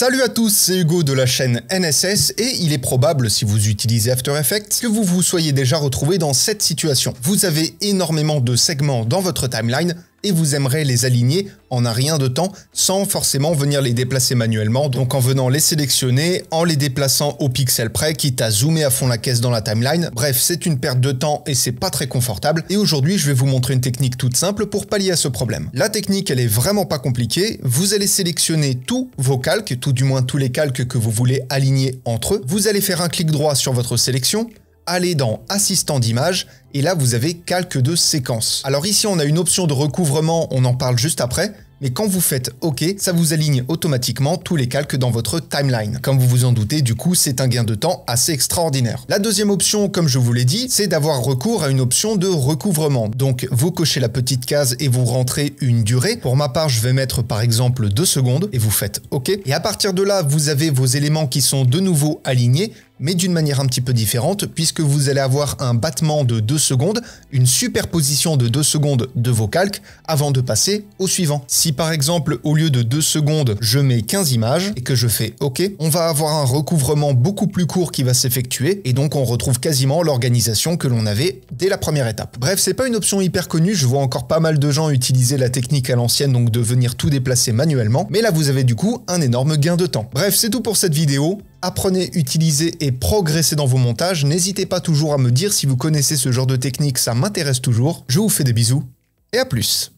Salut à tous, c'est Hugo de la chaîne NSS et il est probable, si vous utilisez After Effects, que vous vous soyez déjà retrouvé dans cette situation. Vous avez énormément de segments dans votre timeline et vous aimerez les aligner en un rien de temps sans forcément venir les déplacer manuellement, donc en venant les sélectionner, en les déplaçant au pixel près, quitte à zoomer à fond la caisse dans la timeline. Bref, c'est une perte de temps et c'est pas très confortable. Et aujourd'hui, je vais vous montrer une technique toute simple pour pallier à ce problème. La technique, elle est vraiment pas compliquée. Vous allez sélectionner tous vos calques, tout du moins tous les calques que vous voulez aligner entre eux. Vous allez faire un clic droit sur votre sélection, allez dans assistant d'image et là vous avez calque de séquence. Alors ici on a une option de recouvrement, on en parle juste après, mais quand vous faites OK, ça vous aligne automatiquement tous les calques dans votre timeline. Comme vous vous en doutez, du coup, c'est un gain de temps assez extraordinaire. La deuxième option, comme je vous l'ai dit, c'est d'avoir recours à une option de recouvrement. Donc, vous cochez la petite case et vous rentrez une durée. Pour ma part, je vais mettre par exemple 2 secondes et vous faites OK. Et à partir de là, vous avez vos éléments qui sont de nouveau alignés mais d'une manière un petit peu différente, puisque vous allez avoir un battement de 2 secondes, une superposition de 2 secondes de vos calques, avant de passer au suivant. Si par exemple, au lieu de 2 secondes, je mets 15 images, et que je fais OK, on va avoir un recouvrement beaucoup plus court qui va s'effectuer, et donc on retrouve quasiment l'organisation que l'on avait dès la première étape. Bref, c'est pas une option hyper connue, je vois encore pas mal de gens utiliser la technique à l'ancienne, donc de venir tout déplacer manuellement, mais là vous avez du coup un énorme gain de temps. Bref, c'est tout pour cette vidéo, Apprenez, utilisez et progressez dans vos montages. N'hésitez pas toujours à me dire si vous connaissez ce genre de technique, ça m'intéresse toujours. Je vous fais des bisous et à plus.